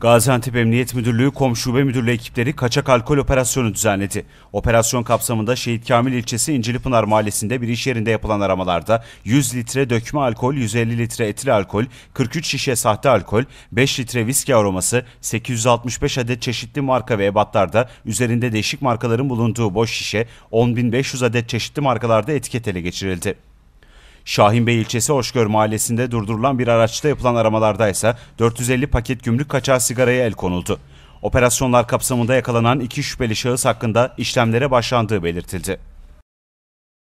Gaziantep Emniyet Müdürlüğü Komşube Müdürlüğü ekipleri kaçak alkol operasyonu düzenledi. Operasyon kapsamında Şehit Kamil ilçesi İncilipınar mahallesinde bir iş yerinde yapılan aramalarda 100 litre dökme alkol, 150 litre etil alkol, 43 şişe sahte alkol, 5 litre viski aroması, 865 adet çeşitli marka ve ebatlarda üzerinde değişik markaların bulunduğu boş şişe, 10.500 adet çeşitli markalarda etiket ele geçirildi. Şahinbey ilçesi Hoşgör mahallesinde durdurulan bir araçta yapılan aramalarda ise 450 paket gümrük kaçağı sigaraya el konuldu. Operasyonlar kapsamında yakalanan iki şüpheli şahıs hakkında işlemlere başlandığı belirtildi.